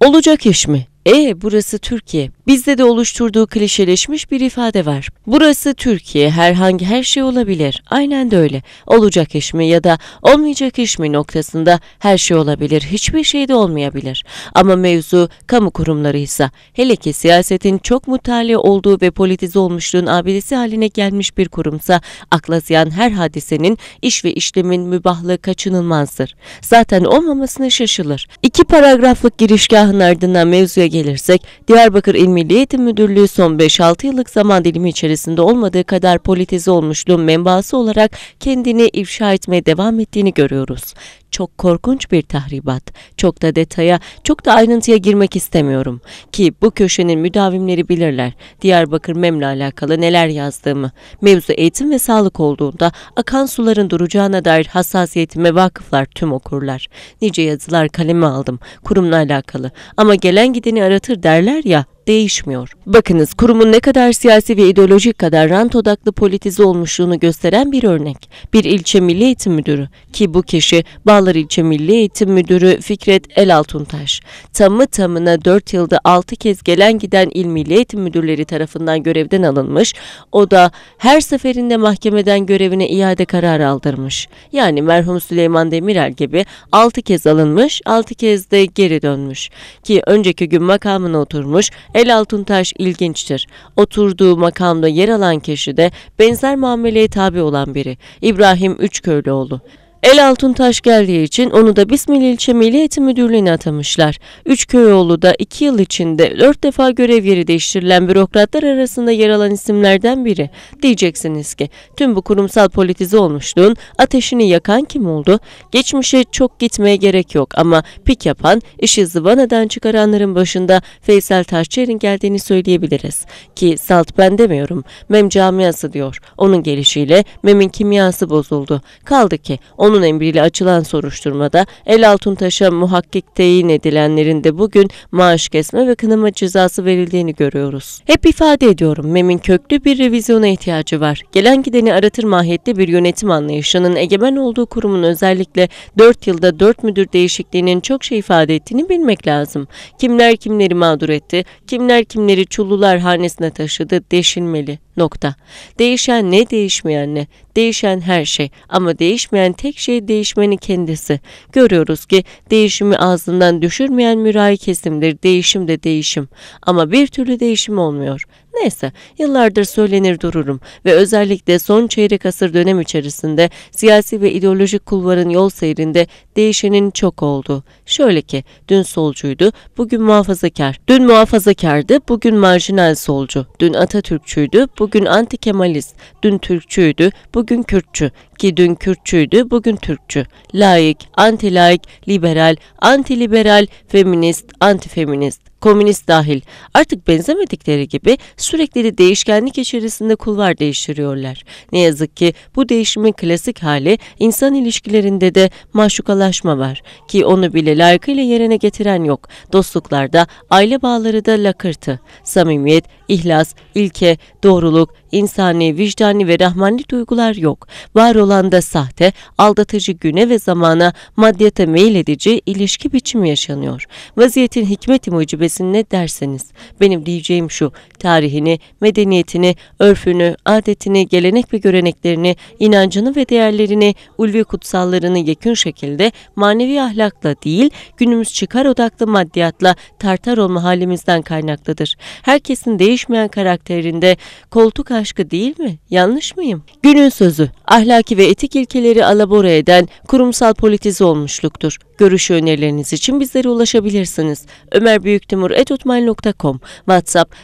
Olacak iş mi? Ee, burası Türkiye. Bizde de oluşturduğu klişeleşmiş bir ifade var. Burası Türkiye herhangi her şey olabilir. Aynen de öyle. Olacak iş mi ya da olmayacak iş mi noktasında her şey olabilir. Hiçbir şey de olmayabilir. Ama mevzu kamu kurumlarıysa, hele ki siyasetin çok mutali olduğu ve politize olmuşluğun abidesi haline gelmiş bir kurumsa akla ziyan her hadisenin iş ve işlemin mübahlığı kaçınılmazdır. Zaten olmamasına şaşılır. İki paragraflık girişgahın ardından mevzuya gelirsek, Diyarbakır İl Milli Eğitim Müdürlüğü son 5-6 yıllık zaman dilimi içerisinde olmadığı kadar politize olmuşluğun menbaası olarak kendini ifşa etmeye devam ettiğini görüyoruz. Çok korkunç bir tahribat. Çok da detaya, çok da ayrıntıya girmek istemiyorum. Ki bu köşenin müdavimleri bilirler. Diyarbakır Mem'le alakalı neler yazdığımı. Mevzu eğitim ve sağlık olduğunda akan suların duracağına dair hassasiyetime vakıflar tüm okurlar. Nice yazılar kaleme aldım kurumla alakalı. Ama gelen gideni aratır derler ya değişmiyor. Bakınız kurumun ne kadar siyasi ve ideolojik kadar rant odaklı politize olmuşluğunu gösteren bir örnek. Bir ilçe milli eğitim müdürü ki bu kişi Bağlar İlçe Milli Eğitim Müdürü Fikret El Altuntaş. Tamı tamına 4 yılda 6 kez gelen giden il milli eğitim müdürleri tarafından görevden alınmış. O da her seferinde mahkemeden görevine iade kararı aldırmış. Yani merhum Süleyman Demirel gibi 6 kez alınmış, 6 kez de geri dönmüş. Ki önceki gün makamına oturmuş, El Altın Taş ilginçtir. Oturduğu makamda yer alan kişi de benzer muameleye tabi olan biri. İbrahim Üçköylüoğlu. El altın taş geldiği için onu da Bismil İlçe Milli Eğitim Müdürlüğü'ne atamışlar. Üç Köyoğlu da iki yıl içinde dört defa görev yeri değiştirilen bürokratlar arasında yer alan isimlerden biri. Diyeceksiniz ki tüm bu kurumsal politize olmuşluğun ateşini yakan kim oldu? Geçmişe çok gitmeye gerek yok ama pik yapan, işi zıvanadan çıkaranların başında Feysel Taşçıer'in geldiğini söyleyebiliriz. Ki salt ben demiyorum, Mem camiası diyor. Onun gelişiyle Mem'in kimyası bozuldu. Kaldı ki onun emriyle açılan soruşturmada El Altuntaş'a muhakkik teyin edilenlerin de bugün maaş kesme ve kınama cezası verildiğini görüyoruz. Hep ifade ediyorum MEM'in köklü bir revizyona ihtiyacı var. Gelen gideni aratır mahiyetli bir yönetim anlayışının egemen olduğu kurumun özellikle 4 yılda 4 müdür değişikliğinin çok şey ifade ettiğini bilmek lazım. Kimler kimleri mağdur etti, kimler kimleri çullular hanesine taşıdı deşilmeli. Nokta. Değişen ne değişmeyen ne? Değişen her şey ama değişmeyen tek şey değişmenin kendisi. Görüyoruz ki değişimi ağzından düşürmeyen mürahi kesimdir. Değişim de değişim ama bir türlü değişim olmuyor. Neyse, yıllardır söylenir dururum ve özellikle son çeyrek asır dönem içerisinde siyasi ve ideolojik kulvarın yol seyrinde değişenin çok oldu. Şöyle ki, dün solcuydu, bugün muhafazakar. Dün muhafazakardı, bugün marjinal solcu. Dün Atatürkçüydü, bugün antikemalist. Dün Türkçüydü, bugün Kürtçü. Ki dün Kürtçüydü, bugün Türkçü. Laik, antilaik, liberal, antiliberal, feminist, antifeminist komünist dahil artık benzemedikleri gibi sürekli değişkenlik içerisinde kulvar değiştiriyorlar. Ne yazık ki bu değişimin klasik hali insan ilişkilerinde de maşukalaşma var ki onu bile layıkıyla yerine getiren yok. Dostluklarda, aile bağları da lakırtı. Samimiyet, ihlas, ilke, doğruluk, insani, vicdani ve rahmanli duygular yok. Var olan da sahte, aldatıcı güne ve zamana maddiyete meyledici ilişki biçimi yaşanıyor. Vaziyetin hikmeti mucibesini ne derseniz. Benim diyeceğim şu, tarihini, medeniyetini, örfünü, adetini, gelenek ve göreneklerini, inancını ve değerlerini, ulvi kutsallarını yakın şekilde manevi ahlakla değil, günümüz çıkar odaklı maddiyatla tartar olma halimizden kaynaklıdır. Herkesin değişmeyen karakterinde, koltuk aşkı değil mi? Yanlış mıyım? Günün sözü, ahlaki ve etik ilkeleri alabora eden kurumsal politize olmuşluktur. Görüşü önerileriniz için bizlere ulaşabilirsiniz. Ömer ömerbüyüktimur.etutmail.com WhatsApp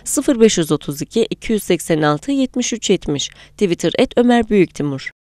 0532 286 7370 Twitter et Ömer Büyüktimur